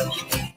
Thank you.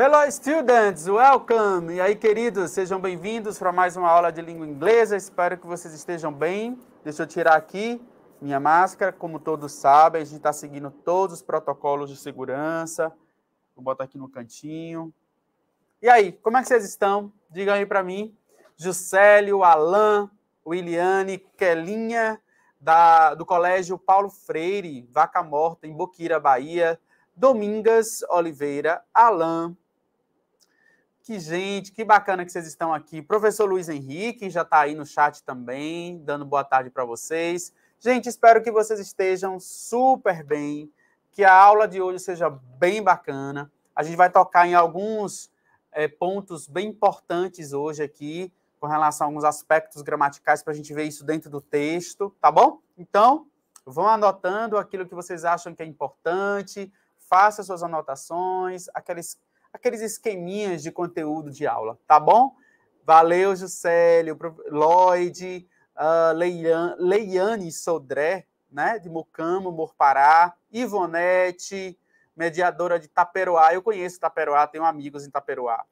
Hello, students! Welcome! E aí, queridos, sejam bem-vindos para mais uma aula de língua inglesa. Espero que vocês estejam bem. Deixa eu tirar aqui minha máscara. Como todos sabem, a gente está seguindo todos os protocolos de segurança. Vou botar aqui no cantinho. E aí, como é que vocês estão? Digam aí para mim. Juscelio, Alain, Williane, Kelinha, da, do Colégio Paulo Freire, Vaca Morta, em Boquira, Bahia. Domingas Oliveira, Alain, que gente, que bacana que vocês estão aqui. Professor Luiz Henrique já está aí no chat também, dando boa tarde para vocês. Gente, espero que vocês estejam super bem, que a aula de hoje seja bem bacana. A gente vai tocar em alguns é, pontos bem importantes hoje aqui, com relação a alguns aspectos gramaticais, para a gente ver isso dentro do texto, tá bom? Então, vão anotando aquilo que vocês acham que é importante, faça suas anotações, aqueles aqueles esqueminhas de conteúdo de aula, tá bom? Valeu, Juscelio, Lloyd, uh, ah, Leiane, Leiane Sodré, né, de Mocamo, Morpará, Ivonete, mediadora de Taperoá. Eu conheço Taperoá, tenho amigos em Taperoá.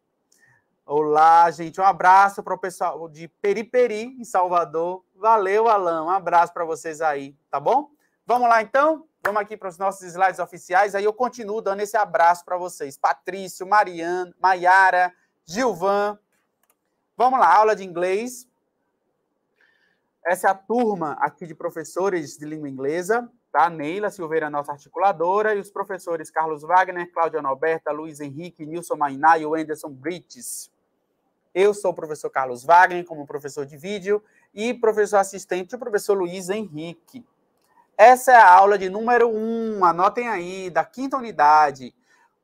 Olá, gente. Um abraço para o pessoal de Periperi, em Salvador. Valeu, Alain, Um abraço para vocês aí, tá bom? Vamos lá então? Vamos aqui para os nossos slides oficiais, aí eu continuo dando esse abraço para vocês. Patrício, Mariana, Maiara, Gilvan. Vamos lá, aula de inglês. Essa é a turma aqui de professores de língua inglesa, tá? Neila Silveira, nossa articuladora, e os professores Carlos Wagner, Cláudia Norberta, Luiz Henrique, Nilson Mainá e o Anderson Brites. Eu sou o professor Carlos Wagner, como professor de vídeo, e professor assistente, o professor Luiz Henrique. Essa é a aula de número 1, um, anotem aí, da quinta unidade.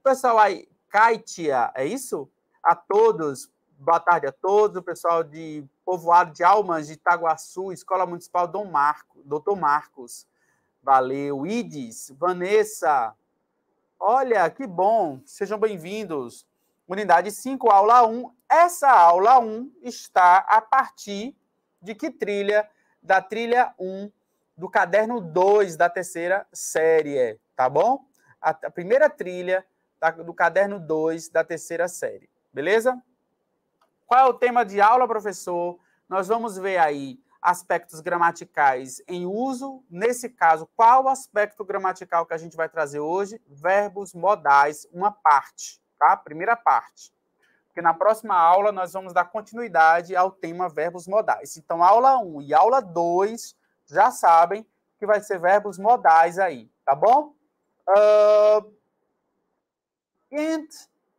Pessoal aí, Kaitia, é isso? A todos, boa tarde a todos, o pessoal de Povoado de Almas, de Itaguaçu, Escola Municipal Dom Marco, Doutor Marcos. Valeu, Ides, Vanessa. Olha, que bom, sejam bem-vindos. Unidade 5, aula 1. Essa aula 1 está a partir de que trilha? Da trilha 1 do caderno 2 da terceira série, é, tá bom? A, a primeira trilha da, tá do caderno 2 da terceira série, beleza? Qual é o tema de aula, professor? Nós vamos ver aí aspectos gramaticais em uso. Nesse caso, qual o aspecto gramatical que a gente vai trazer hoje? Verbos modais, uma parte, tá? Primeira parte. Porque na próxima aula nós vamos dar continuidade ao tema verbos modais. Então, aula 1 e aula 2 já sabem que vai ser verbos modais aí, tá bom? Uh, and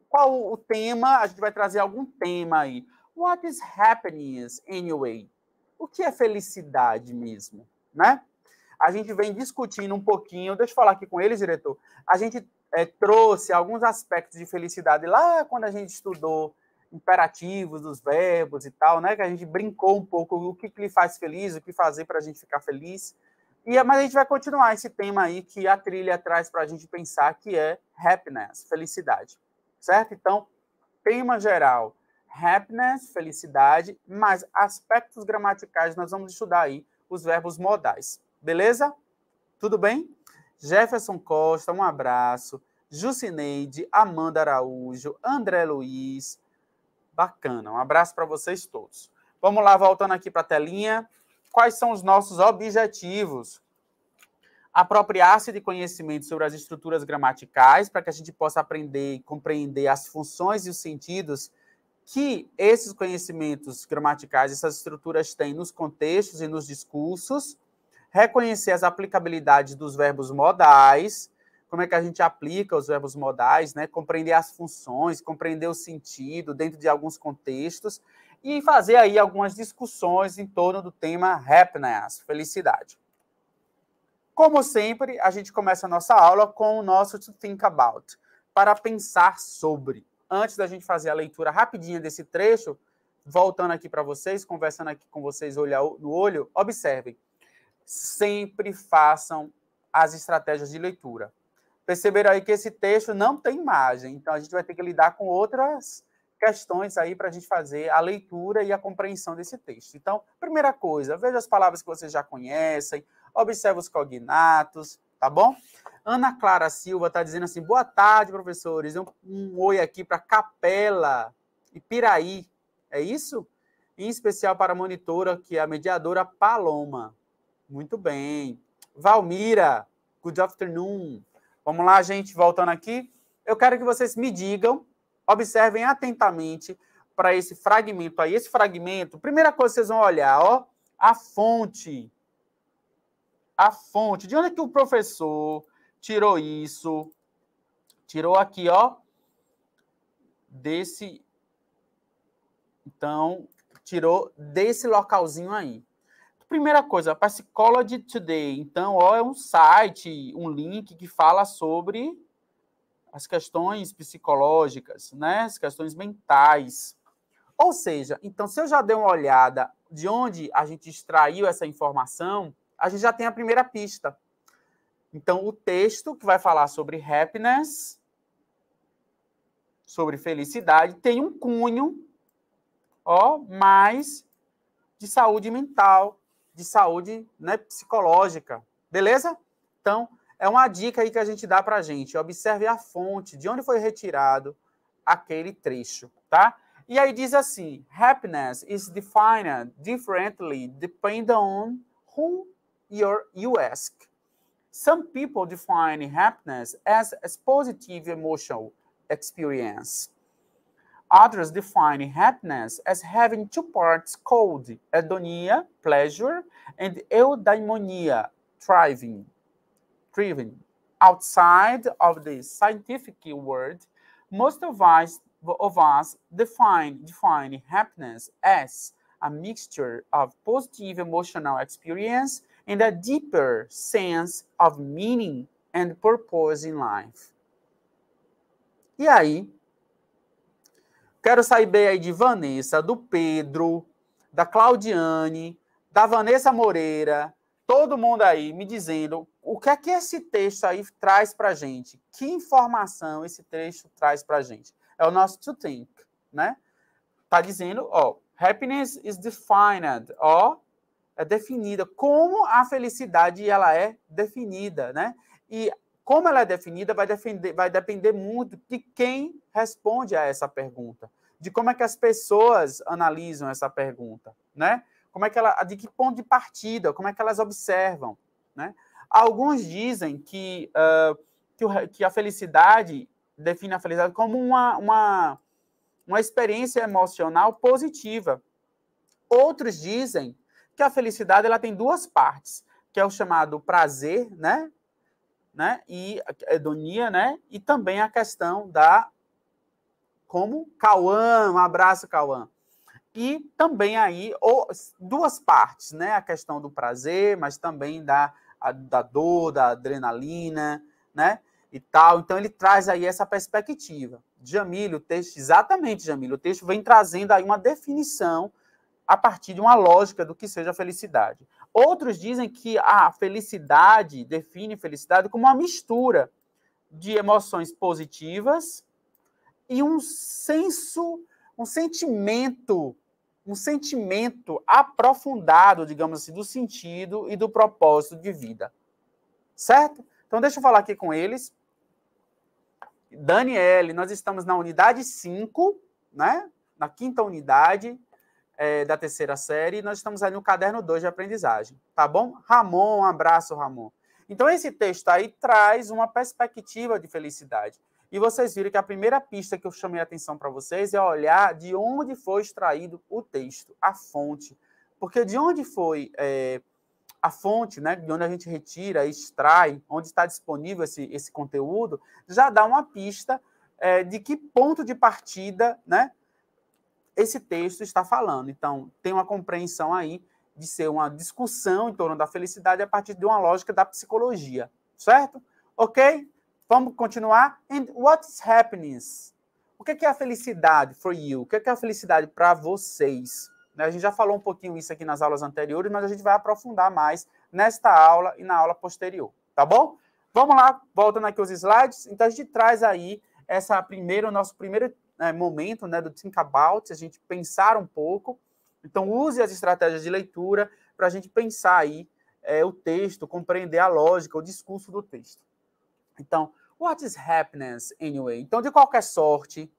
qual o tema? A gente vai trazer algum tema aí. What is happiness anyway? O que é felicidade mesmo, né? A gente vem discutindo um pouquinho. Deixa eu falar aqui com eles, diretor. A gente é, trouxe alguns aspectos de felicidade lá quando a gente estudou imperativos dos verbos e tal, né? Que a gente brincou um pouco o que, que lhe faz feliz, o que fazer para a gente ficar feliz. E, é, mas a gente vai continuar esse tema aí que a trilha traz para a gente pensar, que é happiness, felicidade. Certo? Então, tema geral, happiness, felicidade, mas aspectos gramaticais nós vamos estudar aí os verbos modais. Beleza? Tudo bem? Jefferson Costa, um abraço. Jucineide, Amanda Araújo, André Luiz, bacana. Um abraço para vocês todos. Vamos lá, voltando aqui para a telinha. Quais são os nossos objetivos? Apropriar-se de conhecimento sobre as estruturas gramaticais para que a gente possa aprender e compreender as funções e os sentidos que esses conhecimentos gramaticais, essas estruturas têm nos contextos e nos discursos, reconhecer as aplicabilidades dos verbos modais, como é que a gente aplica os verbos modais, né? compreender as funções, compreender o sentido dentro de alguns contextos e fazer aí algumas discussões em torno do tema happiness, felicidade. Como sempre, a gente começa a nossa aula com o nosso to think about, para pensar sobre. Antes da gente fazer a leitura rapidinha desse trecho, voltando aqui para vocês, conversando aqui com vocês olho no olho, observem. Sempre façam as estratégias de leitura perceberam aí que esse texto não tem imagem, então a gente vai ter que lidar com outras questões aí para a gente fazer a leitura e a compreensão desse texto. Então, primeira coisa, veja as palavras que vocês já conhecem, observe os cognatos, tá bom? Ana Clara Silva está dizendo assim: boa tarde, professores. Um, um oi aqui para Capela e Piraí. É isso? Em especial para a monitora, que é a mediadora Paloma. Muito bem. Valmira, good afternoon. Vamos lá, gente, voltando aqui. Eu quero que vocês me digam, observem atentamente para esse fragmento aí. Esse fragmento, primeira coisa que vocês vão olhar, ó, a fonte. A fonte. De onde é que o professor tirou isso? Tirou aqui, ó, desse. Então, tirou desse localzinho aí. Primeira coisa, a Psychology Today, então, ó, é um site, um link que fala sobre as questões psicológicas, né? As questões mentais. Ou seja, então, se eu já dei uma olhada de onde a gente extraiu essa informação, a gente já tem a primeira pista. Então, o texto que vai falar sobre happiness, sobre felicidade, tem um cunho, ó, mais de saúde mental, de saúde né, psicológica. Beleza? Então, é uma dica aí que a gente dá para a gente. Observe a fonte, de onde foi retirado aquele trecho, tá? E aí diz assim: happiness is defined differently depending on who you ask. Some people define happiness as a positive emotional experience. Others define happiness as having two parts called hedonia, pleasure, and eudaimonia, thriving. Thriving. Outside of the scientific world, most of us, of us define, define happiness as a mixture of positive emotional experience and a deeper sense of meaning and purpose in life. E aí, Quero saber aí de Vanessa, do Pedro, da Claudiane, da Vanessa Moreira, todo mundo aí me dizendo o que é que esse texto aí traz para gente, que informação esse texto traz para gente. É o nosso to think, né? Tá dizendo, ó, happiness is defined, ó, é definida como a felicidade ela é definida, né? E como ela é definida vai, defender, vai depender muito de quem responde a essa pergunta, de como é que as pessoas analisam essa pergunta, né? Como é que ela, de que ponto de partida, como é que elas observam, né? Alguns dizem que, uh, que, o, que, a felicidade define a felicidade como uma, uma, uma experiência emocional positiva. Outros dizem que a felicidade ela tem duas partes, que é o chamado prazer, né? né? E hedonia, né? E também a questão da como Cauã, um abraço, Cauã. E também aí, ou, duas partes, né? A questão do prazer, mas também da, a, da dor, da adrenalina, né? E tal. Então ele traz aí essa perspectiva. Jamil, o texto, exatamente, Jamil, o texto vem trazendo aí uma definição a partir de uma lógica do que seja a felicidade. Outros dizem que a felicidade define felicidade como uma mistura de emoções positivas e um senso, um sentimento, um sentimento aprofundado, digamos assim, do sentido e do propósito de vida. Certo? Então deixa eu falar aqui com eles. Daniele, nós estamos na unidade 5, né? Na quinta unidade é, da terceira série, e nós estamos aí no caderno 2 de aprendizagem, tá bom? Ramon, um abraço, Ramon. Então esse texto aí traz uma perspectiva de felicidade. E vocês viram que a primeira pista que eu chamei a atenção para vocês é olhar de onde foi extraído o texto, a fonte. Porque de onde foi é, a fonte, né, de onde a gente retira, extrai, onde está disponível esse, esse conteúdo, já dá uma pista é, de que ponto de partida né, esse texto está falando. Então, tem uma compreensão aí de ser uma discussão em torno da felicidade a partir de uma lógica da psicologia, certo? Ok? Vamos continuar? And what's happiness? O é que é a felicidade for you? O que é, é a felicidade para vocês? Né, a gente já falou um pouquinho isso aqui nas aulas anteriores, mas a gente vai aprofundar mais nesta aula e na aula posterior, tá bom? Vamos lá, voltando aqui os slides. Então a gente traz aí essa primeiro nosso primeiro é, momento, né, do think about, a gente pensar um pouco. Então use as estratégias de leitura para a gente pensar aí é, o texto, compreender a lógica, o discurso do texto. Então, what is happiness anyway? Então, de qualquer sorte,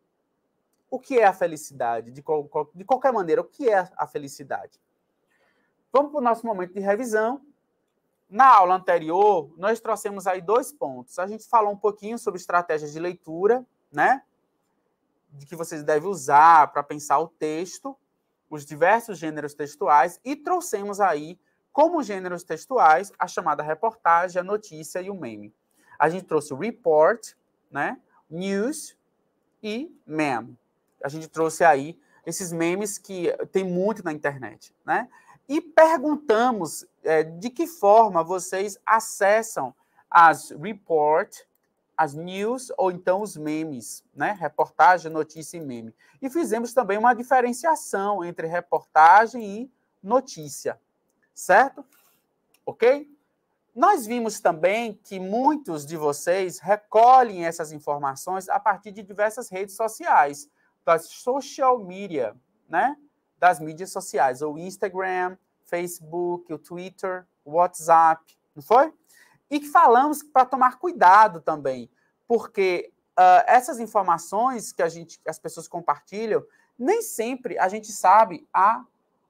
o que é a felicidade? De, qual, de qualquer maneira, o que é a felicidade? Vamos para o nosso momento de revisão. Na aula anterior, nós trouxemos aí dois pontos. A gente falou um pouquinho sobre estratégias de leitura, né? De que vocês devem usar para pensar o texto, os diversos gêneros textuais, e trouxemos aí como gêneros textuais a chamada reportagem, a notícia e o meme. A gente trouxe report, né? News e meme. A gente trouxe aí esses memes que tem muito na internet, né? E perguntamos é, de que forma vocês acessam as report, as news ou então os memes, né? Reportagem, notícia e meme. E fizemos também uma diferenciação entre reportagem e notícia, certo? Ok? Nós vimos também que muitos de vocês recolhem essas informações a partir de diversas redes sociais, das social media, né? Das mídias sociais, o Instagram, Facebook, o Twitter, o WhatsApp, não foi? E que falamos para tomar cuidado também, porque uh, essas informações que a gente, as pessoas compartilham, nem sempre a gente sabe a,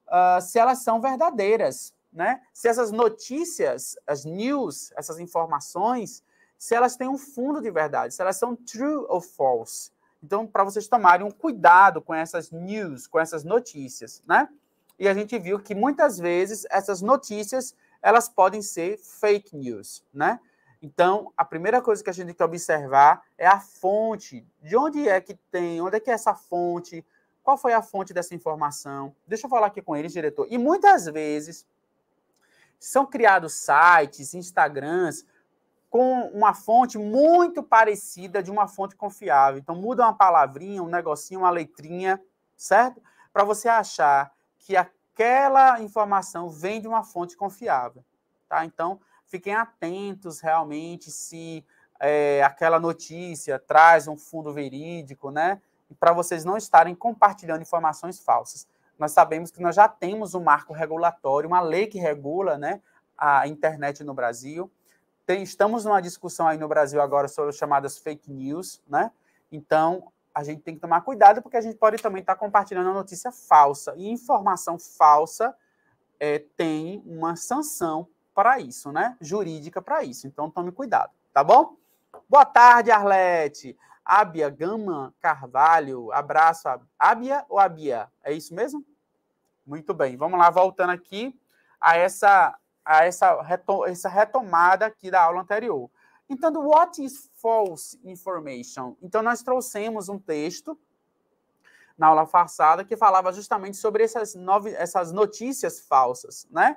uh, se elas são verdadeiras né? Se essas notícias, as news, essas informações, se elas têm um fundo de verdade, se elas são true ou false. Então, para vocês tomarem um cuidado com essas news, com essas notícias, né? E a gente viu que muitas vezes essas notícias, elas podem ser fake news, né? Então, a primeira coisa que a gente tem que observar é a fonte. De onde é que tem? Onde é que é essa fonte? Qual foi a fonte dessa informação? Deixa eu falar aqui com eles, diretor. E muitas vezes são criados sites, Instagrams, com uma fonte muito parecida de uma fonte confiável. Então, muda uma palavrinha, um negocinho, uma letrinha, certo? Para você achar que aquela informação vem de uma fonte confiável. Tá? Então, fiquem atentos realmente se é, aquela notícia traz um fundo verídico, né? Para vocês não estarem compartilhando informações falsas nós sabemos que nós já temos um marco regulatório, uma lei que regula né, a internet no Brasil. Tem, estamos numa discussão aí no Brasil agora sobre as chamadas fake news, né? Então, a gente tem que tomar cuidado, porque a gente pode também estar compartilhando uma notícia falsa. E informação falsa é, tem uma sanção para isso, né? Jurídica para isso. Então, tome cuidado, tá bom? Boa tarde, Arlete. Abia Gama Carvalho. Abraço, Abia ou Abia? É isso mesmo? Muito bem. Vamos lá, voltando aqui a essa a essa, retom essa retomada aqui da aula anterior. Então, do what is false information? Então, nós trouxemos um texto na aula passada que falava justamente sobre essas, essas notícias falsas, né?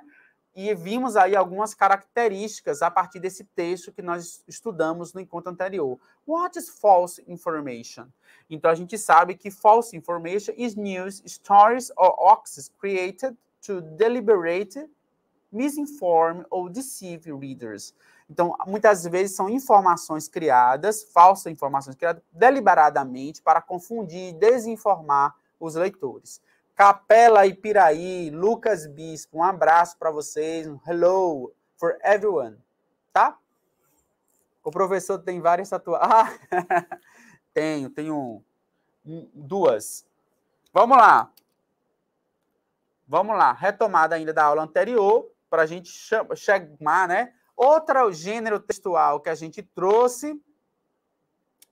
E vimos aí algumas características a partir desse texto que nós estudamos no encontro anterior. What is false information? Então a gente sabe que false information is news, stories or hoaxes created to deliberate misinform or deceive readers. Então, muitas vezes são informações criadas, falsas informações criadas deliberadamente para confundir e desinformar os leitores. Capela Ipiraí, Lucas Bispo, um abraço para vocês, um hello for everyone, tá? O professor tem várias tatuagens. Ah, tenho, tenho duas. Vamos lá. Vamos lá, retomada ainda da aula anterior, para a gente chamar, né? Outro gênero textual que a gente trouxe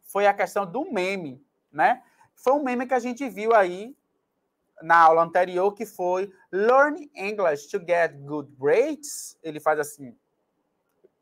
foi a questão do meme, né? Foi um meme que a gente viu aí na aula anterior, que foi Learn English to get good grades. Ele faz assim,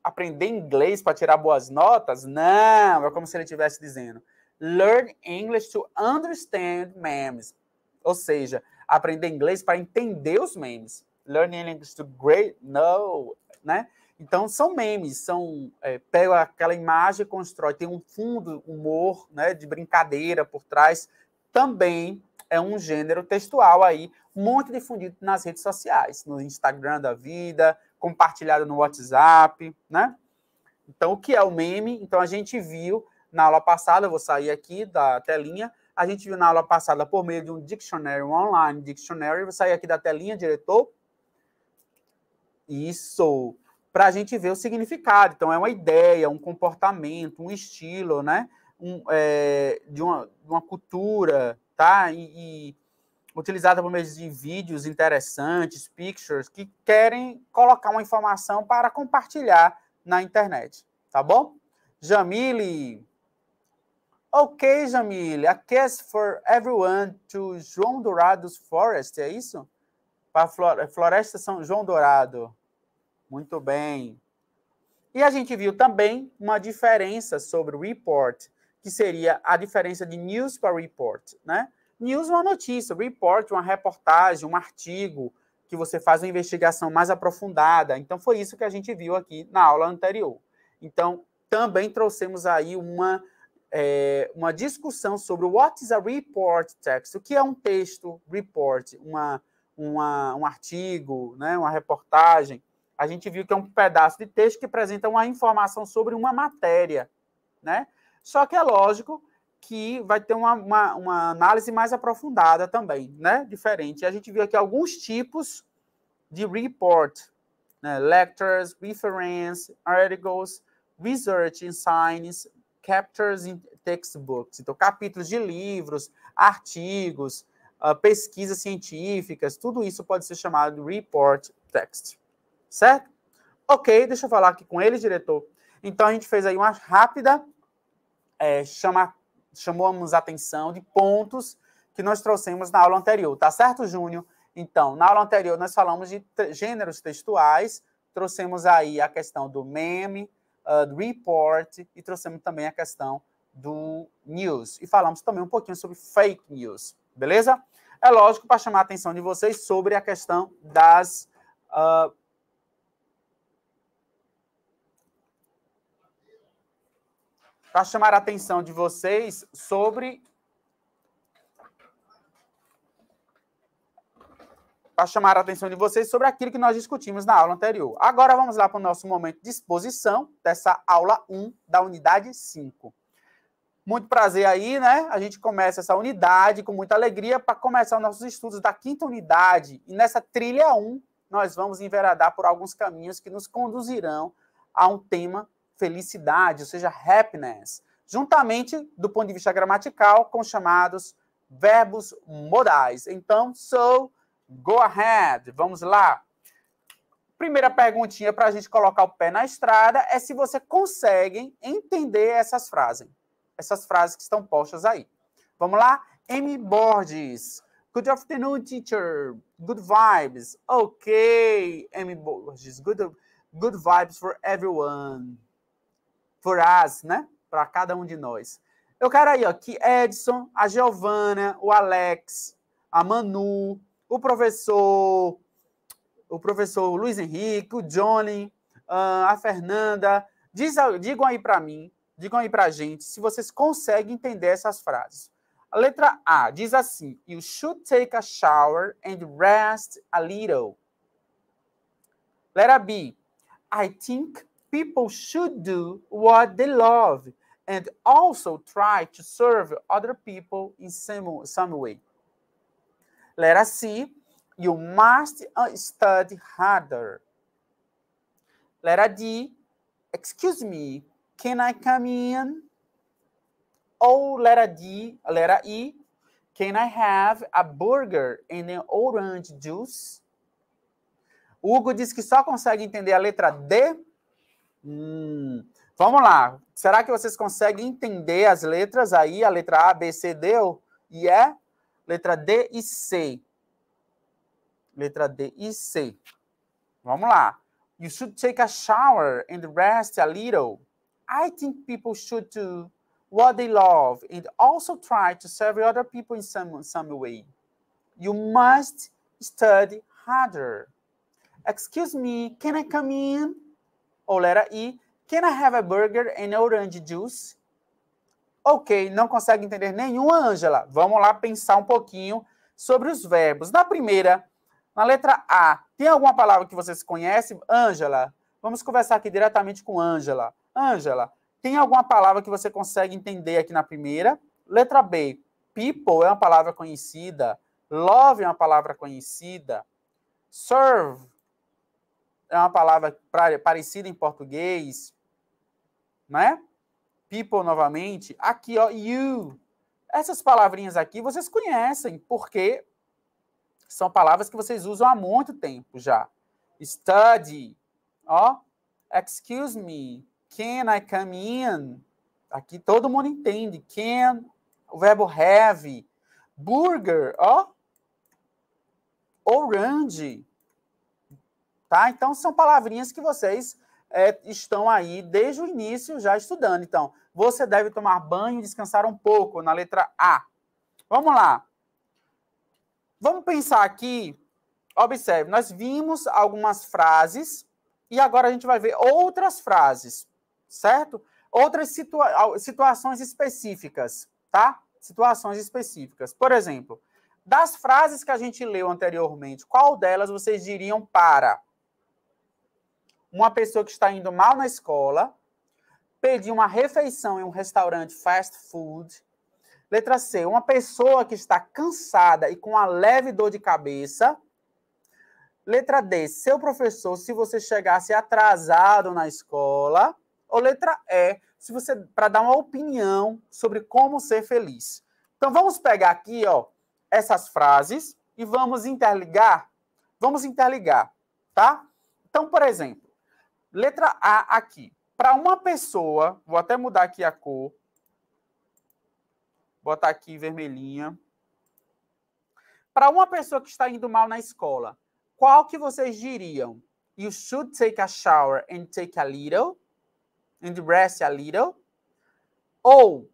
aprender inglês para tirar boas notas? Não, é como se ele estivesse dizendo. Learn English to understand memes. Ou seja, aprender inglês para entender os memes. Learn English to great, no, né? Então, são memes, são é, pega aquela imagem, constrói, tem um fundo, humor, né, de brincadeira por trás. Também é um gênero textual aí, muito difundido nas redes sociais, no Instagram da vida, compartilhado no WhatsApp, né? Então, o que é o meme? Então, a gente viu na aula passada, vou sair aqui da telinha, a gente viu na aula passada por meio de um dictionary, um online dictionary, vou sair aqui da telinha, diretor. Isso! Para a gente ver o significado. Então, é uma ideia, um comportamento, um estilo, né? Um, é, de uma, uma cultura, tá? E, e utilizada por meio de vídeos interessantes, pictures, que querem colocar uma informação para compartilhar na internet, tá bom? Jamile. Ok, Jamile. A case for everyone to João Dourado's Forest, é isso? Para a Floresta São João Dourado. Muito bem. E a gente viu também uma diferença sobre o report que seria a diferença de news para report, né? News é uma notícia, report uma reportagem, um artigo que você faz uma investigação mais aprofundada. Então foi isso que a gente viu aqui na aula anterior. Então também trouxemos aí uma é, uma discussão sobre what is a report text, o que é um texto report, uma, uma, um artigo, né, uma reportagem. A gente viu que é um pedaço de texto que apresenta uma informação sobre uma matéria, né? Só que é lógico que vai ter uma, uma, uma análise mais aprofundada também, né? Diferente. A gente viu aqui alguns tipos de report, né? Lectures, reference, articles, research in science, chapters in textbooks. Então, capítulos de livros, artigos, ah, pesquisas científicas, tudo isso pode ser chamado de report text, certo? Ok, deixa eu falar aqui com ele, diretor. Então, a gente fez aí uma rápida é, chamar, chamamos atenção de pontos que nós trouxemos na aula anterior, tá certo, Júnior? Então, na aula anterior nós falamos de gêneros textuais, trouxemos aí a questão do meme, uh, do report e trouxemos também a questão do news. E falamos também um pouquinho sobre fake news, beleza? É lógico para chamar a atenção de vocês sobre a questão das uh, para chamar a atenção de vocês sobre para chamar a atenção de vocês sobre aquilo que nós discutimos na aula anterior. Agora vamos lá para o nosso momento de exposição dessa aula 1 da unidade 5. Muito prazer aí, né? A gente começa essa unidade com muita alegria para começar os nossos estudos da quinta unidade. E nessa trilha 1, nós vamos enveredar por alguns caminhos que nos conduzirão a um tema felicidade, ou seja, happiness, juntamente do ponto de vista gramatical com os chamados verbos modais. Então, so, go ahead. Vamos lá. Primeira perguntinha para a gente colocar o pé na estrada é se você consegue entender essas frases, essas frases que estão postas aí. Vamos lá? Amy Borges. Good afternoon, teacher. Good vibes. Ok, Amy Borges. Good, good vibes for everyone for us, né? Para cada um de nós. Eu quero aí, ó, que Edson, a Giovana, o Alex, a Manu, o professor, o professor Luiz Henrique, o Johnny, ah, a Fernanda, diz, digam aí para mim, digam aí para a gente se vocês conseguem entender essas frases. A letra A diz assim: You should take a shower and rest a little. Letra B: I think people should do what they love and also try to serve other people in some, some way. Let us see. You must uh, study harder. Letter D. Excuse me, can I come in? Ou letter D, letter E. Can I have a burger and an orange juice? Hugo diz que só consegue entender a letra D Hum, vamos lá. Será que vocês conseguem entender as letras aí? A letra A, B, C, D e E? Letra D e C. Letra D e C. Vamos lá. You should take a shower and rest a little. I think people should do what they love and also try to serve other people in some, some way. You must study harder. Excuse me, can I come in? ou letra I. Can I have a burger and orange juice? Ok, não consegue entender nenhuma, Ângela. Vamos lá pensar um pouquinho sobre os verbos. Na primeira, na letra A, tem alguma palavra que vocês conhecem? Ângela, vamos conversar aqui diretamente com Ângela. Ângela, tem alguma palavra que você consegue entender aqui na primeira? Letra B, people é uma palavra conhecida. Love é uma palavra conhecida. Serve é uma palavra parecida em português, né? People novamente. Aqui, ó, you. Essas palavrinhas aqui vocês conhecem, porque são palavras que vocês usam há muito tempo já. Study, ó, excuse me, can I come in? Aqui todo mundo entende. Can, o verbo have. Burger, ó, orange. Tá? Então, são palavrinhas que vocês é, estão aí desde o início já estudando. Então, você deve tomar banho e descansar um pouco, na letra A. Vamos lá. Vamos pensar aqui. Observe, nós vimos algumas frases e agora a gente vai ver outras frases, certo? Outras situa situações específicas, tá? Situações específicas. Por exemplo, das frases que a gente leu anteriormente, qual delas vocês diriam para? uma pessoa que está indo mal na escola, pedir uma refeição em um restaurante fast food. Letra C, uma pessoa que está cansada e com uma leve dor de cabeça. Letra D, seu professor, se você chegasse atrasado na escola. Ou letra E, se você para dar uma opinião sobre como ser feliz. Então vamos pegar aqui, ó, essas frases e vamos interligar. Vamos interligar, tá? Então, por exemplo, Letra A aqui. Para uma pessoa, vou até mudar aqui a cor. Botar aqui vermelhinha. Para uma pessoa que está indo mal na escola, qual que vocês diriam? You should take a shower and take a little and rest a little. Ou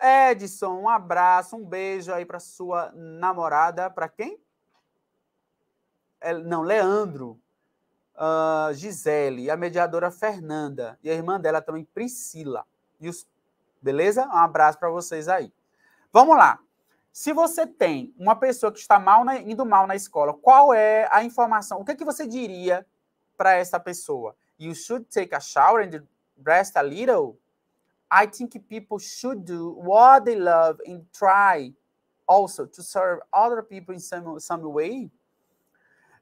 Edson, um abraço, um beijo aí para sua namorada, para quem? É, não, Leandro, uh, Gisele, a mediadora Fernanda e a irmã dela também, Priscila. E os, beleza? Um abraço para vocês aí. Vamos lá. Se você tem uma pessoa que está mal na, indo mal na escola, qual é a informação? O que, é que você diria para essa pessoa? You should take a shower and rest a little. I think people should do what they love and try also to serve other people in some, some way.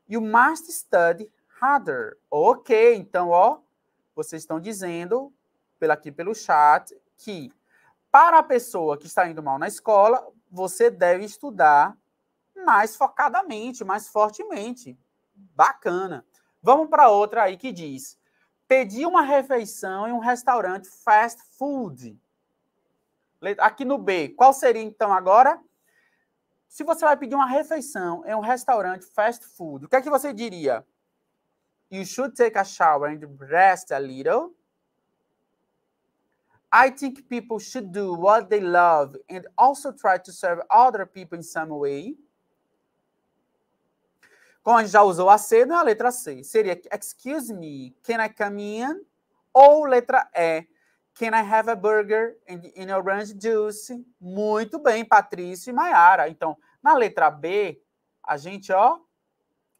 You must study harder. Ok, então, ó, vocês estão dizendo, pelo, aqui pelo chat, que para a pessoa que está indo mal na escola, você deve estudar mais focadamente, mais fortemente. Bacana. Vamos para outra aí que diz: pedir uma refeição em um restaurante fast food. Aqui no B, qual seria então agora? Se você vai pedir uma refeição em um restaurante fast food, o que é que você diria? You should take a shower and rest a little. I think people should do what they love and also try to serve other people in some way. Como a gente já usou a C, não é a letra C. Seria Excuse me, can I come in? Ou letra E. Can I have a burger and an orange juice? Muito bem, Patrício e Maiara. Então, na letra B, a gente ó,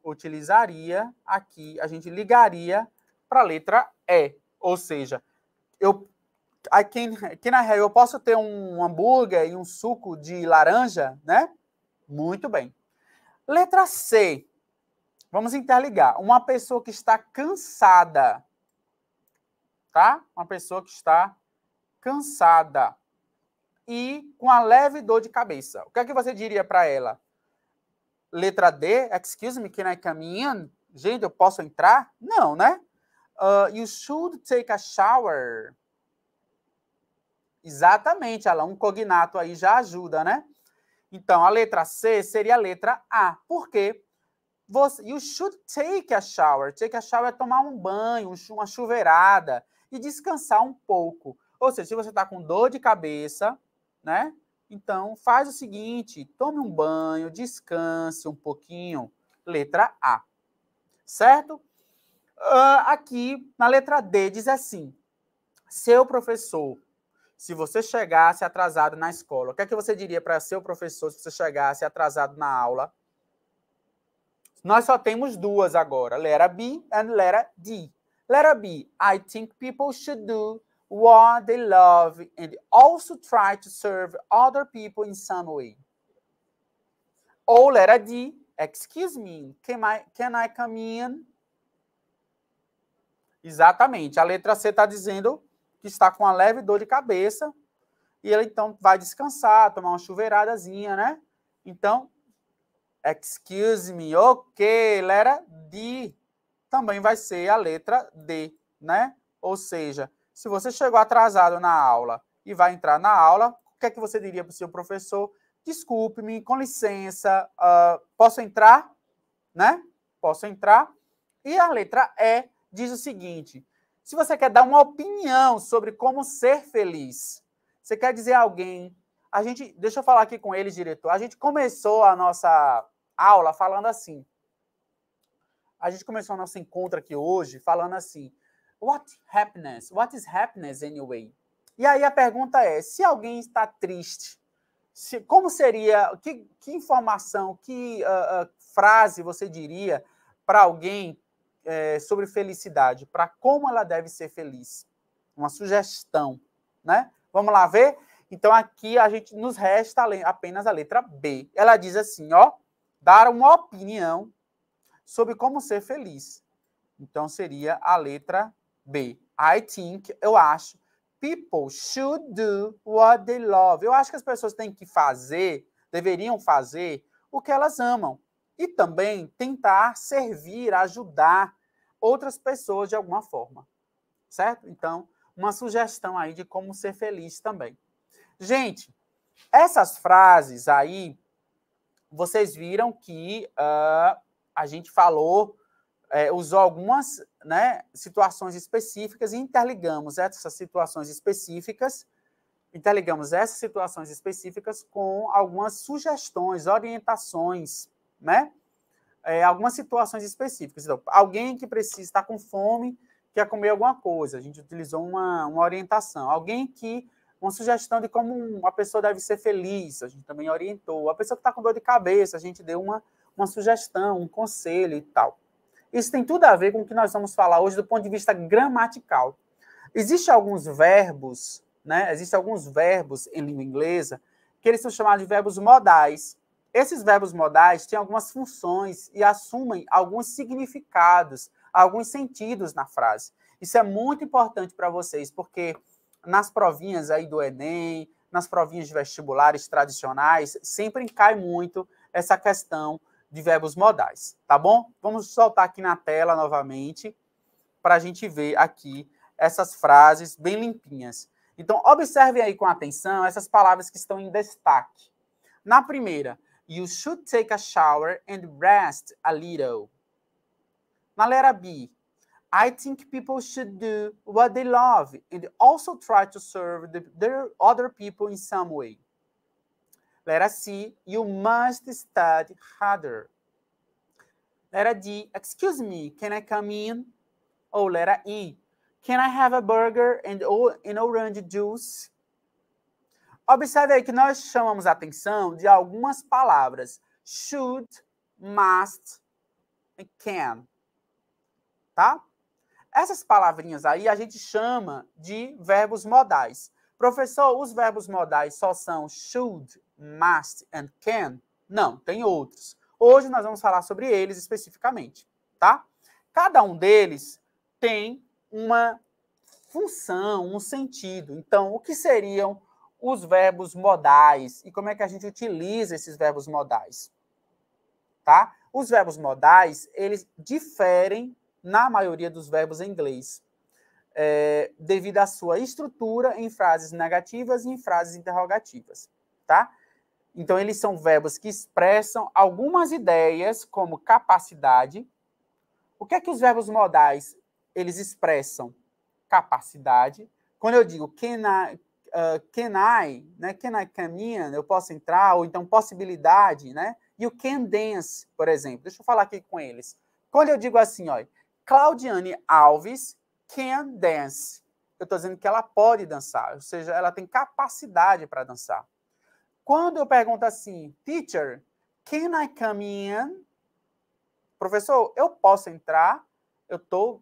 utilizaria aqui, a gente ligaria para a letra E. Ou seja, eu aqui, aqui na real eu posso ter um hambúrguer e um suco de laranja, né? Muito bem. Letra C. Vamos interligar. Uma pessoa que está cansada. Tá? Uma pessoa que está cansada e com a leve dor de cabeça. O que é que você diria para ela? Letra D, excuse me, can I come in? Gente, eu posso entrar? Não, né? Uh, you should take a shower. Exatamente, ela um cognato aí já ajuda, né? Então, a letra C seria a letra A. Por quê? Você, you should take a shower. Take a shower é tomar um banho, uma chuveirada e descansar um pouco. Ou seja, se você está com dor de cabeça, né? Então, faz o seguinte: tome um banho, descanse um pouquinho. Letra A. Certo? Uh, aqui na letra D diz assim: seu professor, se você chegasse atrasado na escola, o que é que você diria para seu professor se você chegasse atrasado na aula? Nós só temos duas agora: letra B and letra D. Letra B: I think people should do what they love and also try to serve other people in some way. Ou letra D, excuse me, can I, can I come in? Exatamente, a letra C está dizendo que está com uma leve dor de cabeça e ele então vai descansar, tomar uma chuveiradazinha, né? Então, excuse me, ok, letra D também vai ser a letra D, né? Ou seja, se você chegou atrasado na aula e vai entrar na aula, o que é que você diria para o seu professor? Desculpe-me, com licença, uh, posso entrar? Né? Posso entrar? E a letra E diz o seguinte: se você quer dar uma opinião sobre como ser feliz, você quer dizer a alguém. A gente, deixa eu falar aqui com eles, diretor. A gente começou a nossa aula falando assim. A gente começou o nosso encontro aqui hoje falando assim. What happiness? What is happiness anyway? E aí a pergunta é: se alguém está triste, se, como seria, que, que informação, que uh, uh, frase você diria para alguém uh, sobre felicidade, para como ela deve ser feliz? Uma sugestão, né? Vamos lá ver? Então aqui a gente nos resta apenas a letra B. Ela diz assim, ó, dar uma opinião sobre como ser feliz. Então seria a letra B. I think, eu acho. People should do what they love. Eu acho que as pessoas têm que fazer, deveriam fazer o que elas amam. E também tentar servir, ajudar outras pessoas de alguma forma. Certo? Então, uma sugestão aí de como ser feliz também. Gente, essas frases aí, vocês viram que uh, a gente falou é, usou algumas né, situações específicas e interligamos essas situações específicas, interligamos essas situações específicas com algumas sugestões, orientações, né? É, algumas situações específicas. Então, alguém que precisa estar com fome, quer comer alguma coisa, a gente utilizou uma, uma orientação. Alguém que uma sugestão de como uma pessoa deve ser feliz, a gente também orientou. A pessoa que está com dor de cabeça, a gente deu uma, uma sugestão, um conselho e tal. Isso tem tudo a ver com o que nós vamos falar hoje do ponto de vista gramatical. Existem alguns verbos, né? Existem alguns verbos em língua inglesa que eles são chamados de verbos modais. Esses verbos modais têm algumas funções e assumem alguns significados, alguns sentidos na frase. Isso é muito importante para vocês, porque nas provinhas aí do Enem, nas provinhas de vestibulares tradicionais, sempre cai muito essa questão de verbos modais, tá bom? Vamos soltar aqui na tela novamente para a gente ver aqui essas frases bem limpinhas. Então, observe aí com atenção essas palavras que estão em destaque. Na primeira, you should take a shower and rest a little. Na letra B, I think people should do what they love and also try to serve the, their other people in some way. Letra C, assim, you must study harder. Letra D, excuse me, can I come in? Ou Letra E, can I have a burger and an orange juice? Observe aí que nós chamamos a atenção de algumas palavras. Should, must e can. Tá? Essas palavrinhas aí a gente chama de verbos modais. Professor, os verbos modais só são should must and can? Não, tem outros. Hoje nós vamos falar sobre eles especificamente, tá? Cada um deles tem uma função, um sentido. Então, o que seriam os verbos modais e como é que a gente utiliza esses verbos modais? Tá? Os verbos modais, eles diferem na maioria dos verbos em inglês, é, devido à sua estrutura em frases negativas e em frases interrogativas, tá? Então, eles são verbos que expressam algumas ideias, como capacidade. O que é que os verbos modais eles expressam? Capacidade. Quando eu digo can I, uh, can I, né? can I come in? Eu posso entrar, ou então possibilidade, né? E o can dance, por exemplo. Deixa eu falar aqui com eles. Quando eu digo assim, olha, Claudiane Alves can dance. Eu estou dizendo que ela pode dançar, ou seja, ela tem capacidade para dançar. Quando eu pergunto assim, teacher, can I come in? Professor, eu posso entrar? Eu estou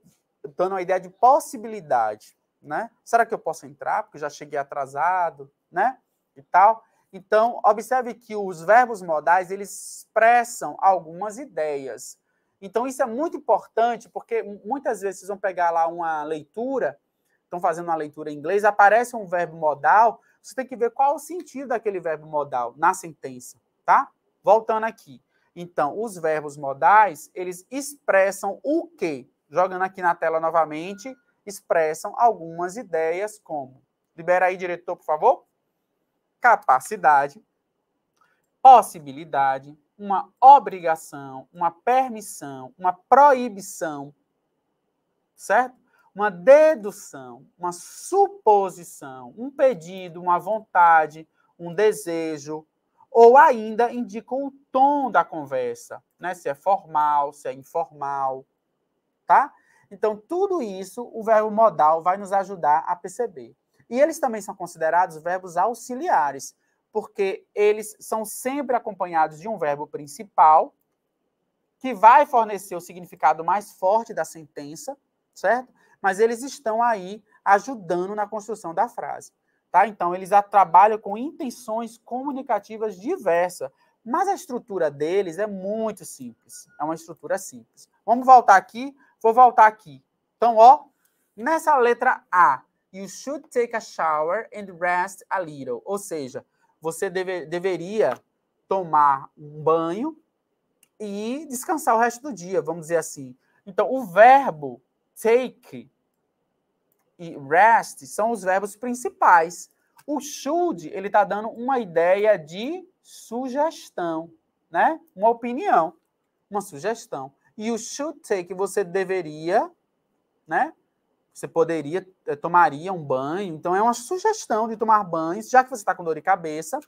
dando uma ideia de possibilidade, né? Será que eu posso entrar? Porque já cheguei atrasado, né? E tal. Então, observe que os verbos modais, eles expressam algumas ideias. Então, isso é muito importante, porque muitas vezes vocês vão pegar lá uma leitura, estão fazendo uma leitura em inglês, aparece um verbo modal, você tem que ver qual o sentido daquele verbo modal na sentença, tá? Voltando aqui. Então, os verbos modais, eles expressam o quê? Jogando aqui na tela novamente, expressam algumas ideias como... Libera aí, diretor, por favor. Capacidade, possibilidade, uma obrigação, uma permissão, uma proibição, certo? uma dedução, uma suposição, um pedido, uma vontade, um desejo, ou ainda indicam o tom da conversa, né? Se é formal, se é informal, tá? Então, tudo isso o verbo modal vai nos ajudar a perceber. E eles também são considerados verbos auxiliares, porque eles são sempre acompanhados de um verbo principal, que vai fornecer o significado mais forte da sentença, certo? mas eles estão aí ajudando na construção da frase. Tá? Então, eles trabalham com intenções comunicativas diversas, mas a estrutura deles é muito simples. É uma estrutura simples. Vamos voltar aqui? Vou voltar aqui. Então, ó, nessa letra A, you should take a shower and rest a little. Ou seja, você deve, deveria tomar um banho e descansar o resto do dia, vamos dizer assim. Então, o verbo take e rest são os verbos principais. O should, ele está dando uma ideia de sugestão, né? Uma opinião, uma sugestão. E o should take, você deveria, né? Você poderia, eh, tomaria um banho. Então, é uma sugestão de tomar banho. Já que você está com dor de cabeça,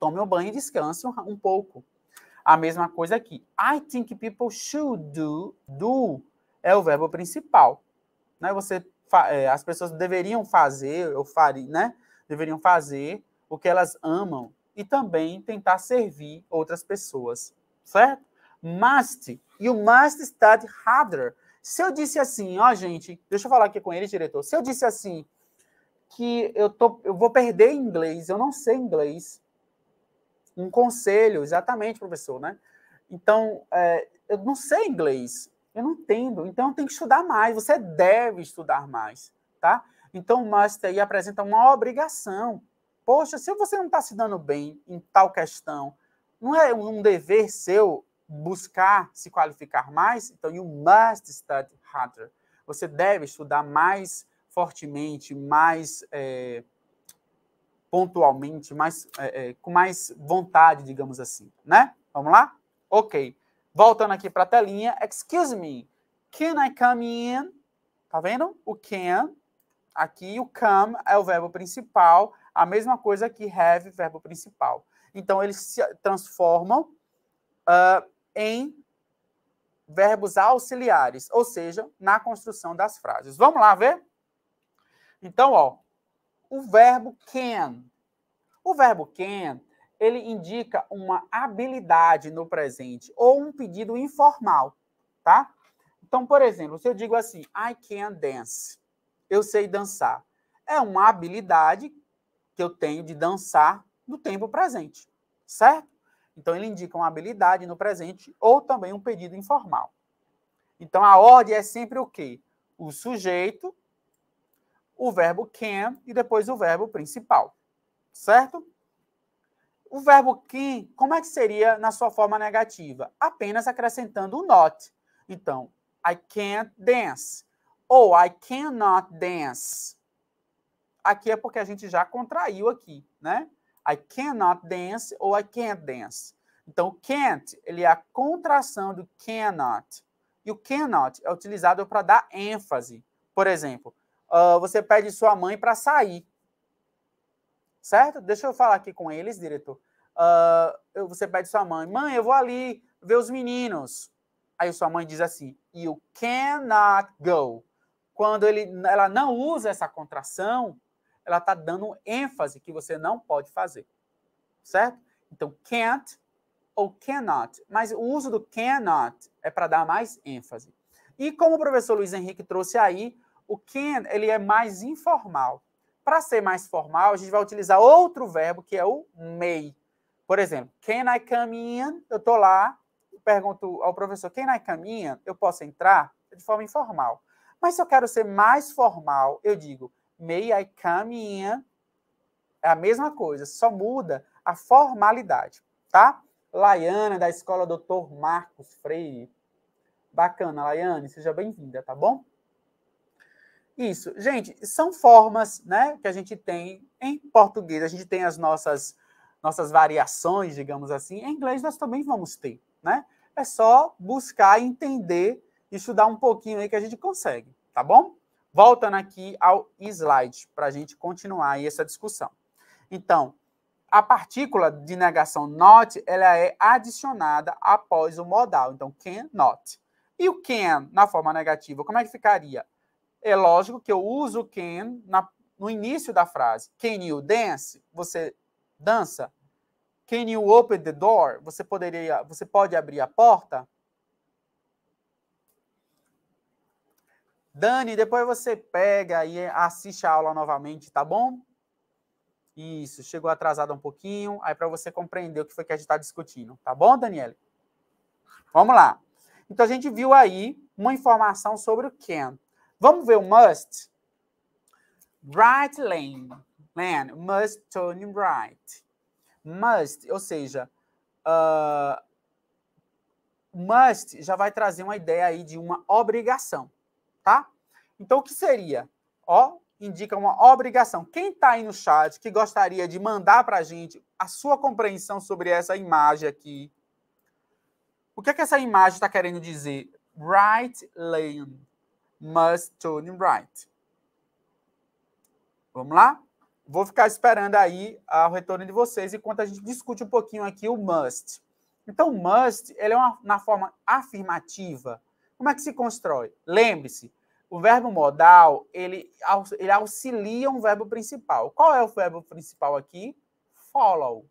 tome um banho e descanse um, um pouco. A mesma coisa aqui. I think people should do. Do é o verbo principal. Né? Você é, as pessoas deveriam fazer, eu faria, né? Deveriam fazer o que elas amam e também tentar servir outras pessoas, certo? Must. E o must study harder. Se eu disse assim, ó, gente, deixa eu falar aqui com ele, diretor. Se eu disse assim que eu tô, eu vou perder inglês, eu não sei inglês. Um conselho, exatamente, professor, né? Então, é, eu não sei inglês. Eu não entendo. Então tem que estudar mais. Você deve estudar mais, tá? Então o master aí apresenta uma obrigação. Poxa, se você não está se dando bem em tal questão, não é um dever seu buscar se qualificar mais? Então you must study harder. Você deve estudar mais fortemente, mais é, pontualmente, mais, é, com mais vontade, digamos assim, né? Vamos lá? Ok. Voltando aqui para a telinha, excuse me, can I come in? Tá vendo? O can, aqui o come é o verbo principal, a mesma coisa que have, verbo principal. Então, eles se transformam uh, em verbos auxiliares, ou seja, na construção das frases. Vamos lá ver? Então, ó, o verbo can. O verbo can, ele indica uma habilidade no presente ou um pedido informal, tá? Então, por exemplo, se eu digo assim, I can dance, eu sei dançar, é uma habilidade que eu tenho de dançar no tempo presente, certo? Então, ele indica uma habilidade no presente ou também um pedido informal. Então, a ordem é sempre o quê? O sujeito, o verbo can e depois o verbo principal, certo? o verbo can, como é que seria na sua forma negativa? Apenas acrescentando o not. Então, I can't dance. Ou I cannot dance. Aqui é porque a gente já contraiu aqui, né? I cannot dance ou I can't dance. Então, can't, ele é a contração do cannot. E o cannot é utilizado para dar ênfase. Por exemplo, uh, você pede sua mãe para sair certo? Deixa eu falar aqui com eles, diretor. Uh, você pede sua mãe, mãe, eu vou ali ver os meninos. Aí sua mãe diz assim, you cannot go. Quando ele, ela não usa essa contração, ela está dando ênfase que você não pode fazer, certo? Então, can't ou cannot. Mas o uso do cannot é para dar mais ênfase. E como o professor Luiz Henrique trouxe aí, o can ele é mais informal. Para ser mais formal, a gente vai utilizar outro verbo, que é o may. Por exemplo, can I come in? Eu estou lá, pergunto ao professor, can I come in? Eu posso entrar? De forma informal. Mas se eu quero ser mais formal, eu digo, may I come in? É a mesma coisa, só muda a formalidade, tá? Laiana, da escola Dr. Marcos Freire. Bacana, Laiane, seja bem-vinda, tá bom? Isso, gente, são formas né, que a gente tem em português, a gente tem as nossas, nossas variações, digamos assim, em inglês nós também vamos ter, né? É só buscar entender, estudar um pouquinho aí que a gente consegue, tá bom? Voltando aqui ao slide, para a gente continuar aí essa discussão. Então, a partícula de negação not, ela é adicionada após o modal, então can not. E o can, na forma negativa, como é que ficaria? É lógico que eu uso can na, no início da frase. Can you dance? Você dança? Can you open the door? Você poderia, você pode abrir a porta? Dani, depois você pega e assiste a aula novamente, tá bom? Isso, chegou atrasada um pouquinho, aí para você compreender o que foi que a gente está discutindo, tá bom, Daniele? Vamos lá. Então a gente viu aí uma informação sobre o can. Vamos ver o must? Right lane. man, Must turn right, Must, ou seja, uh, must já vai trazer uma ideia aí de uma obrigação, tá? Então, o que seria? Ó, indica uma obrigação. Quem está aí no chat que gostaria de mandar para a gente a sua compreensão sobre essa imagem aqui? O que é que essa imagem está querendo dizer? Right lane must turn right. Vamos lá? Vou ficar esperando aí o retorno de vocês enquanto a gente discute um pouquinho aqui o must. Então, must, ele é uma, na forma afirmativa. Como é que se constrói? Lembre-se, o verbo modal, ele, ele auxilia um verbo principal. Qual é o verbo principal aqui? Follow.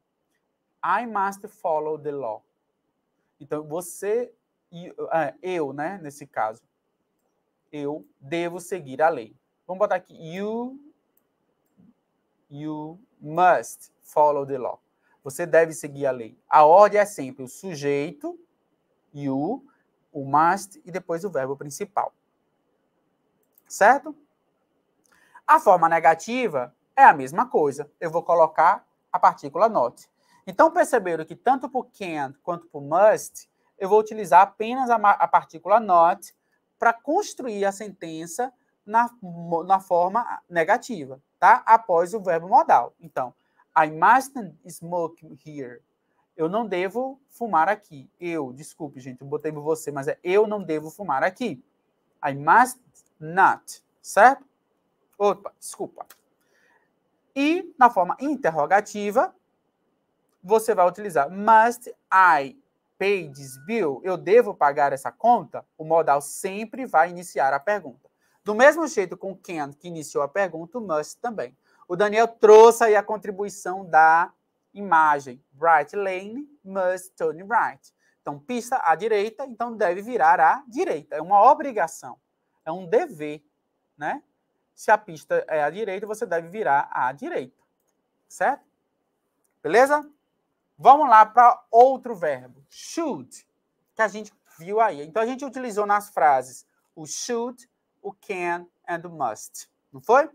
I must follow the law. Então, você, é, eu, né, nesse caso, eu devo seguir a lei. Vamos botar aqui you you must follow the law. Você deve seguir a lei. A ordem é sempre o sujeito you, o must e depois o verbo principal. Certo? A forma negativa é a mesma coisa. Eu vou colocar a partícula not. Então perceberam que tanto para can quanto para must eu vou utilizar apenas a, a partícula not para construir a sentença na, na forma negativa, tá? Após o verbo modal. Então, I mustn't smoke here. Eu não devo fumar aqui. Eu, desculpe, gente, eu botei você, mas é eu não devo fumar aqui. I must not, certo? Opa, desculpa. E na forma interrogativa, você vai utilizar must I PicPay Bill, eu devo pagar essa conta? O modal sempre vai iniciar a pergunta. Do mesmo jeito com can, que iniciou a pergunta, o must também. O Daniel trouxe aí a contribuição da imagem. Bright lane, must turn right. Então, pista à direita, então deve virar à direita. É uma obrigação, é um dever, né? Se a pista é à direita, você deve virar à direita, certo? Beleza? Vamos lá para outro verbo, should, que a gente viu aí. Então a gente utilizou nas frases o should, o can and o must, não foi?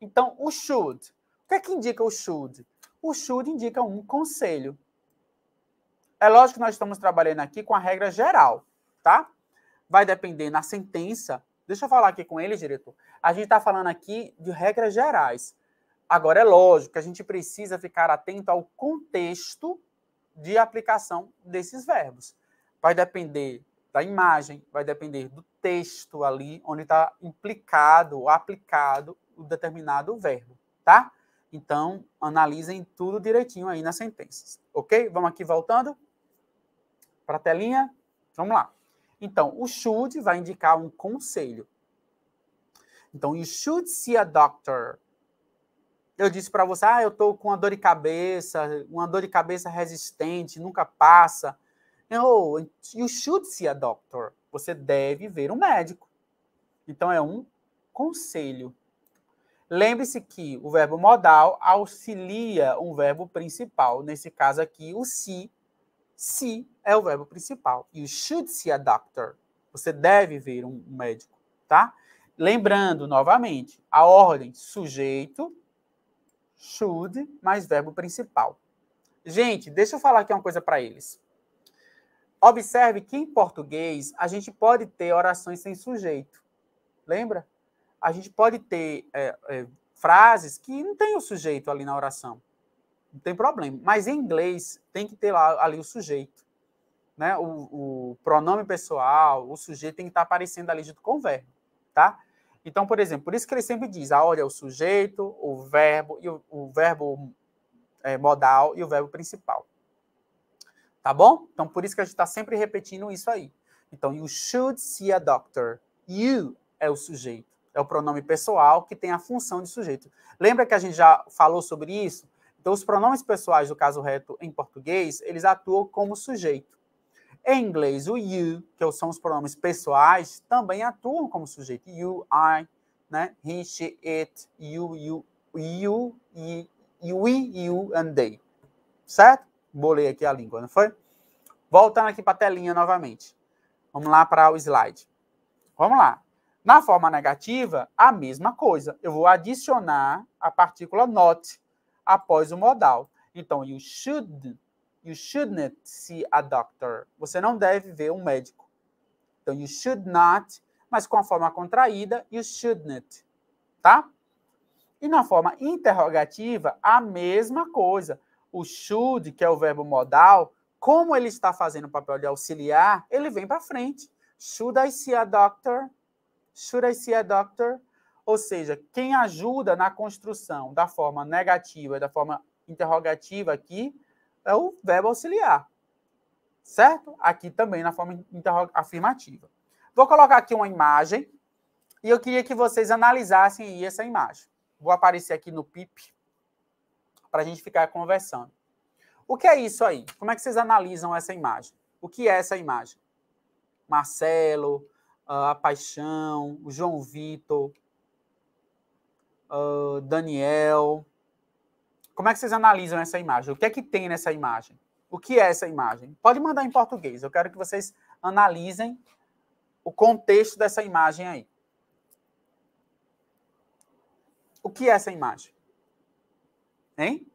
Então o should, o que é que indica o should? O should indica um conselho. É lógico que nós estamos trabalhando aqui com a regra geral, tá? Vai depender na sentença. Deixa eu falar aqui com ele, diretor. A gente está falando aqui de regras gerais. Agora, é lógico que a gente precisa ficar atento ao contexto de aplicação desses verbos. Vai depender da imagem, vai depender do texto ali onde está implicado ou aplicado o um determinado verbo, tá? Então, analisem tudo direitinho aí nas sentenças, ok? Vamos aqui voltando para a telinha. Vamos lá. Então, o should vai indicar um conselho. Então, you should see a doctor eu disse para você, ah, eu estou com uma dor de cabeça, uma dor de cabeça resistente, nunca passa. Oh, you should see a doctor. Você deve ver um médico. Então é um conselho. Lembre-se que o verbo modal auxilia um verbo principal. Nesse caso aqui, o se. Se é o verbo principal. You should see a doctor. Você deve ver um médico, tá? Lembrando novamente, a ordem sujeito, should mais verbo principal. Gente, deixa eu falar aqui uma coisa para eles. Observe que em português a gente pode ter orações sem sujeito. Lembra? A gente pode ter é, é, frases que não tem o sujeito ali na oração. Não tem problema. Mas em inglês tem que ter lá, ali o sujeito. Né? O, o pronome pessoal, o sujeito tem que estar aparecendo ali junto com o verbo. Tá? Então, por exemplo, por isso que ele sempre diz: a ordem é o sujeito, o verbo e o, o verbo é, modal e o verbo principal. Tá bom? Então, por isso que a gente está sempre repetindo isso aí. Então, you should see a doctor. You é o sujeito, é o pronome pessoal que tem a função de sujeito. Lembra que a gente já falou sobre isso? Então, os pronomes pessoais do caso reto em português, eles atuam como sujeito. Em inglês, o you, que são os pronomes pessoais, também atuam como sujeito. You, I, né? he, she, it, you, you, you, you, we, you and they. Certo? Bolei aqui a língua, não foi? Voltando aqui para a telinha novamente. Vamos lá para o slide. Vamos lá. Na forma negativa, a mesma coisa. Eu vou adicionar a partícula not após o modal. Então, you should You should not see a doctor. Você não deve ver um médico. Então, you should not, mas com a forma contraída, you shouldn't. Tá? E na forma interrogativa, a mesma coisa. O should, que é o verbo modal, como ele está fazendo o papel de auxiliar, ele vem para frente. Should I see a doctor? Should I see a doctor? Ou seja, quem ajuda na construção da forma negativa e da forma interrogativa aqui é o verbo auxiliar. Certo? Aqui também na forma afirmativa. Vou colocar aqui uma imagem e eu queria que vocês analisassem aí essa imagem. Vou aparecer aqui no PIP para a gente ficar conversando. O que é isso aí? Como é que vocês analisam essa imagem? O que é essa imagem? Marcelo, ah, a Paixão, o João Vitor, ah, Daniel, como é que vocês analisam essa imagem? O que é que tem nessa imagem? O que é essa imagem? Pode mandar em português. Eu quero que vocês analisem o contexto dessa imagem aí. O que é essa imagem? Hein?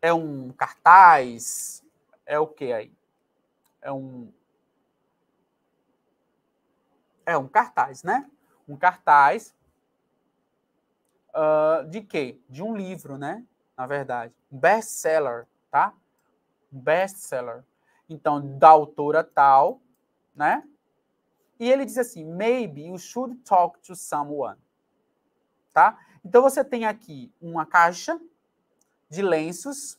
É um cartaz? É o que aí? É um. É um cartaz, né? Um cartaz uh, de quê? De um livro, né? Na verdade, bestseller, best-seller, tá? Bestseller. best-seller. Então, da autora tal, né? E ele diz assim: maybe you should talk to someone. Tá? Então você tem aqui uma caixa de lenços,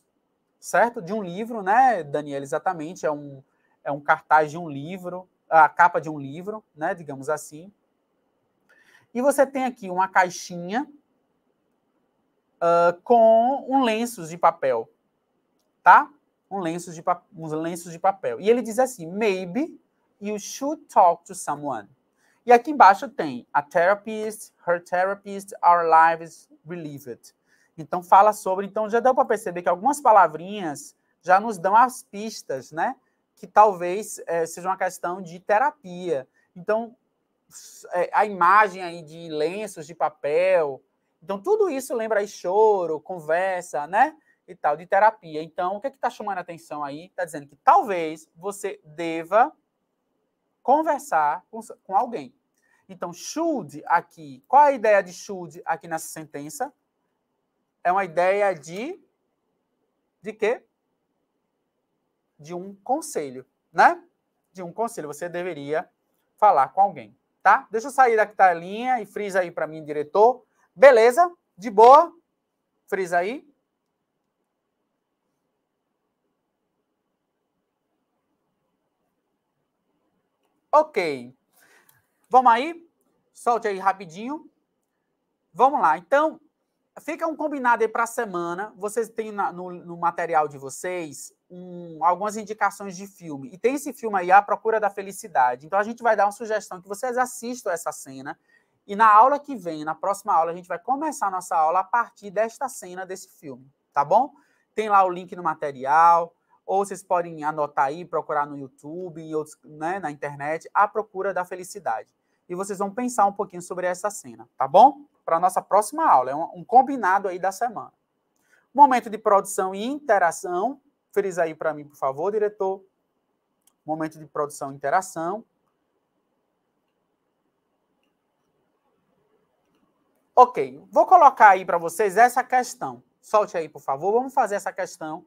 certo? De um livro, né, Daniel? Exatamente, é um, é um cartaz de um livro, a capa de um livro, né, digamos assim. E você tem aqui uma caixinha uh, com um lenço de papel, tá? Um lenço de uns lenços de papel. E ele diz assim: maybe you should talk to someone. E aqui embaixo tem a therapist, her therapist, our lives relieved. Então fala sobre, então já deu para perceber que algumas palavrinhas já nos dão as pistas, né? Que talvez é, seja uma questão de terapia. Então é, a imagem aí de lenços de papel, então, tudo isso lembra aí choro, conversa, né? E tal, de terapia. Então, o que é está chamando a atenção aí? Está dizendo que talvez você deva conversar com, com alguém. Então, should aqui, qual a ideia de should aqui nessa sentença? É uma ideia de de quê? De um conselho, né? De um conselho, você deveria falar com alguém, tá? Deixa eu sair da linha e frisa aí para mim, diretor, Beleza? De boa? Frisa aí. Ok. Vamos aí? Solte aí rapidinho. Vamos lá. Então, fica um combinado aí para a semana. Vocês têm na, no, no, material de vocês um, algumas indicações de filme. E tem esse filme aí, A Procura da Felicidade. Então, a gente vai dar uma sugestão que vocês assistam essa cena e na aula que vem, na próxima aula, a gente vai começar a nossa aula a partir desta cena desse filme, tá bom? Tem lá o link no material, ou vocês podem anotar aí, procurar no YouTube, em outros, né, na internet, A Procura da Felicidade. E vocês vão pensar um pouquinho sobre essa cena, tá bom? Para a nossa próxima aula, é um, um combinado aí da semana. Momento de produção e interação. Feliz aí para mim, por favor, diretor. Momento de produção e interação. Ok, vou colocar aí para vocês essa questão. Solte aí, por favor. Vamos fazer essa questão,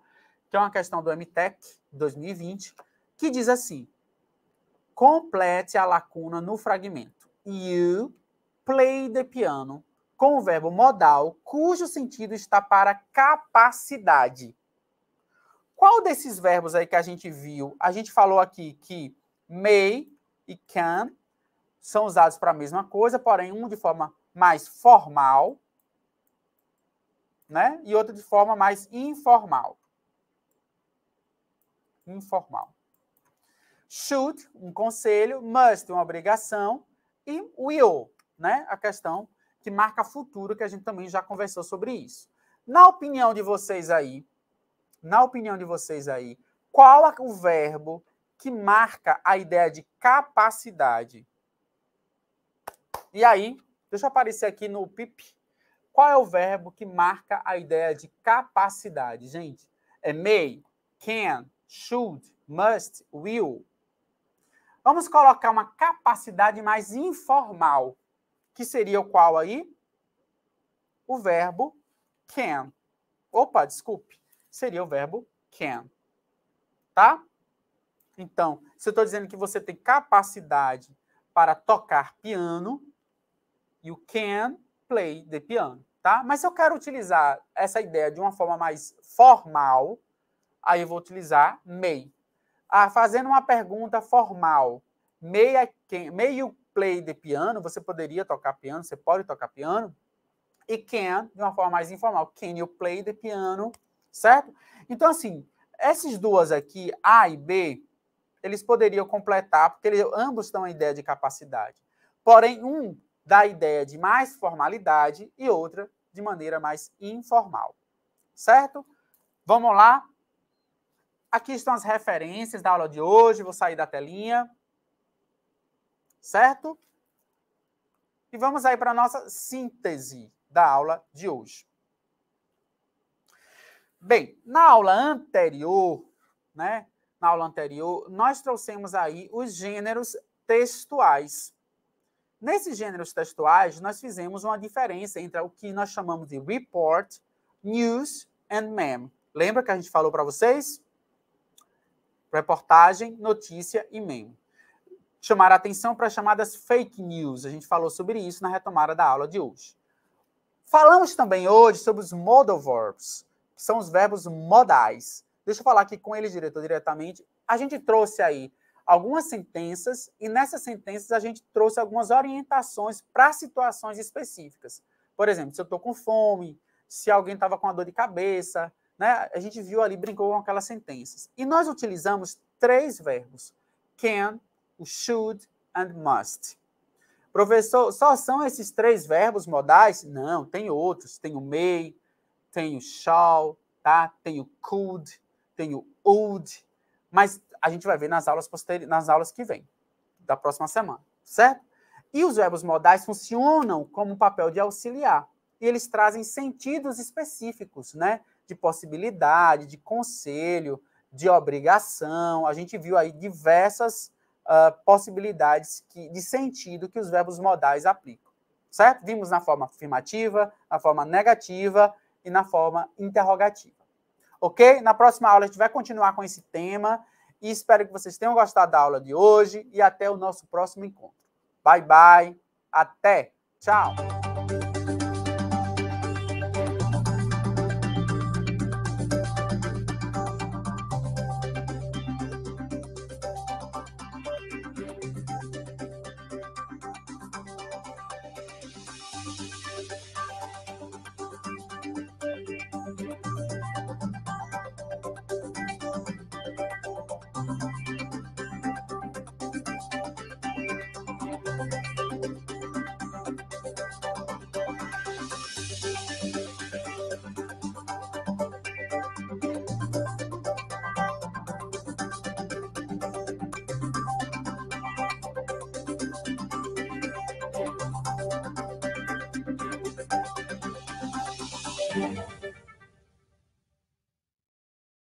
que é uma questão do MTEC 2020, que diz assim: complete a lacuna no fragmento. You play the piano com o verbo modal, cujo sentido está para capacidade. Qual desses verbos aí que a gente viu? A gente falou aqui que may e can são usados para a mesma coisa, porém um de forma mais formal, né? E outra de forma mais informal. Informal. Should, um conselho, must, uma obrigação, e will, né? A questão que marca futuro, que a gente também já conversou sobre isso. Na opinião de vocês aí, na opinião de vocês aí, qual é o verbo que marca a ideia de capacidade? E aí, Deixa eu aparecer aqui no PIP. Qual é o verbo que marca a ideia de capacidade, gente? É may, can, should, must, will. Vamos colocar uma capacidade mais informal, que seria o qual aí? O verbo can. Opa, desculpe. Seria o verbo can. Tá? Então, se eu estou dizendo que você tem capacidade para tocar piano, You can play the piano, tá? Mas se eu quero utilizar essa ideia de uma forma mais formal, aí eu vou utilizar may. Ah, fazendo uma pergunta formal, may, I can, may you play the piano? Você poderia tocar piano? Você pode tocar piano? E can, de uma forma mais informal, can you play the piano? Certo? Então, assim, essas duas aqui, A e B, eles poderiam completar, porque eles, ambos têm a ideia de capacidade. Porém, um da ideia de mais formalidade e outra de maneira mais informal. Certo? Vamos lá? Aqui estão as referências da aula de hoje, vou sair da telinha. Certo? E vamos aí para a nossa síntese da aula de hoje. Bem, na aula anterior, né? Na aula anterior, nós trouxemos aí os gêneros textuais. Nesses gêneros textuais, nós fizemos uma diferença entre o que nós chamamos de report, news and meme. Lembra que a gente falou para vocês? Reportagem, notícia e meme. Chamar a atenção para as chamadas fake news. A gente falou sobre isso na retomada da aula de hoje. Falamos também hoje sobre os modal verbs, que são os verbos modais. Deixa eu falar aqui com ele, diretor, diretamente. A gente trouxe aí algumas sentenças e nessas sentenças a gente trouxe algumas orientações para situações específicas. Por exemplo, se eu estou com fome, se alguém estava com uma dor de cabeça, né? A gente viu ali, brincou com aquelas sentenças. E nós utilizamos três verbos: can, should and must. Professor, só são esses três verbos modais? Não, tem outros. Tem o may, tem o shall, tá? Tem o could, tem o would. Mas a gente vai ver nas aulas, posteriores, nas aulas que vem, da próxima semana, certo? E os verbos modais funcionam como um papel de auxiliar. E eles trazem sentidos específicos, né? De possibilidade, de conselho, de obrigação. A gente viu aí diversas uh, possibilidades que, de sentido que os verbos modais aplicam, certo? Vimos na forma afirmativa, na forma negativa e na forma interrogativa. Ok? Na próxima aula a gente vai continuar com esse tema e espero que vocês tenham gostado da aula de hoje e até o nosso próximo encontro. Bye, bye. Até. Tchau.